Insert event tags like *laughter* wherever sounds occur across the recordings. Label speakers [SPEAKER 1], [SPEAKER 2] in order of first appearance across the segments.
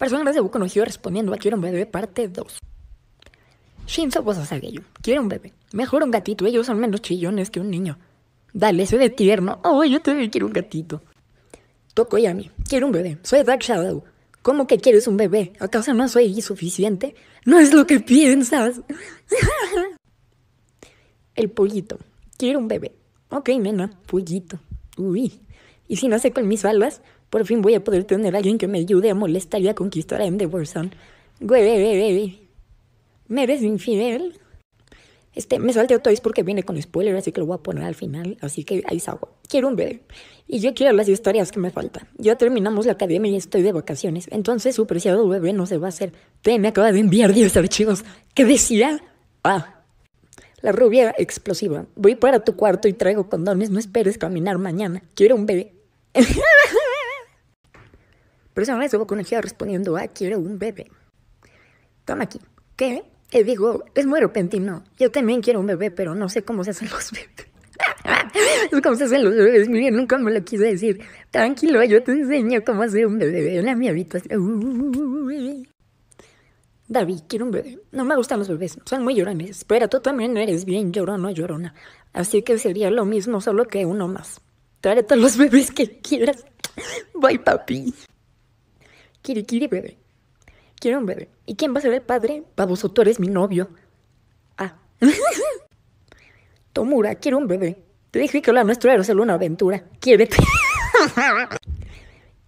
[SPEAKER 1] Persona de buco respondiendo a ah, Quiero un bebé parte 2. Shinzo que pues, quiero un bebé. Mejor un gatito, ellos son menos chillones que un niño. Dale, soy de tierno. Oh, yo también quiero un gatito. mí quiero un bebé. Soy Dark Shadow. ¿Cómo que quieres un bebé? ¿Acaso no soy suficiente? No es lo que piensas. *laughs* El pollito. Quiero un bebé. Ok, nena, pollito. Uy. Y si no sé con mis balas, por fin voy a poder tener a alguien que me ayude a molestar y a conquistar a M de Warzone. Güey, ¿me eres infidel. Este, me salté otra porque viene con spoiler, así que lo voy a poner al final. Así que ahí salgo. Quiero un bebé. Y yo quiero las historias que me faltan. Ya terminamos la academia y estoy de vacaciones. Entonces su preciado bebé no se va a hacer. Te me acaba de enviar 10 archivos. ¿Qué decía? Ah. La rubia explosiva. Voy para tu cuarto y traigo condones. No esperes caminar mañana. Quiero un bebé. Pero con estuvo jefe respondiendo Ah, quiero un bebé. Toma aquí. ¿Qué? Él digo es muy repentino. Yo también quiero un bebé, pero no sé cómo se hacen los bebés. es *laughs* como se hacen los bebés. nunca me lo quise decir. Tranquilo, yo te enseño cómo hacer un bebé en mi habitación. David, quiero un bebé. No me gustan los bebés. Son muy llorones. Pero tú también eres bien llorona, llorona. Así que sería lo mismo, solo que uno más. Trae todos los bebés que quieras. Bye, papi. Quiero, Kiri bebé. Quiero un bebé. ¿Y quién va a ser el padre? Baboso, tú eres mi novio. Ah. *laughs* Tomura, quiero un bebé. Te dije que lo nuestro era solo una aventura. bebé *laughs*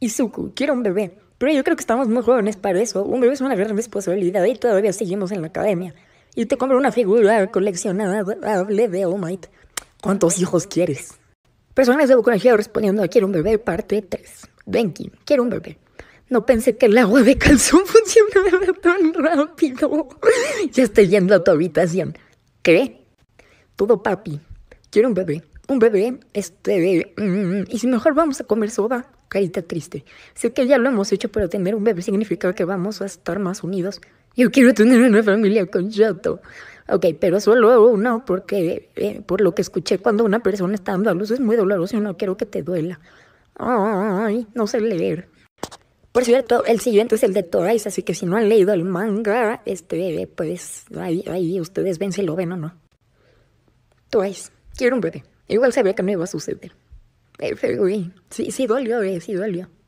[SPEAKER 1] Izuku, quiero un bebé. Pero yo creo que estamos muy jóvenes para eso. Un bebé es una gran responsabilidad y todavía seguimos en la academia. Y te compro una figura coleccionada. de All Might. ¿Cuántos hijos quieres? Personas de Bucarest respondiendo, quiero un bebé, parte 3. Benkin quiero un bebé. No pensé que el agua de calzón *laughs* funcionara tan rápido. *laughs* ya estoy yendo a tu habitación. ¿Qué? Todo papi. Quiero un bebé. Un bebé, este... Mm, y si mejor vamos a comer soda. Carita triste. Sé que ya lo hemos hecho, pero tener un bebé significa que vamos a estar más unidos. Yo quiero tener una familia con Chato. Ok, pero solo uno, porque eh, por lo que escuché cuando una persona está dando a luz es muy doloroso y no quiero que te duela. Ay, no sé leer. Por cierto, el siguiente es el de Torais, así que si no han leído el manga, este, pues ahí, ustedes ven si lo ven o no. Torais, quiero un bebé. Igual sabía que no iba a suceder. sí, sí dolió, eh, sí dolió.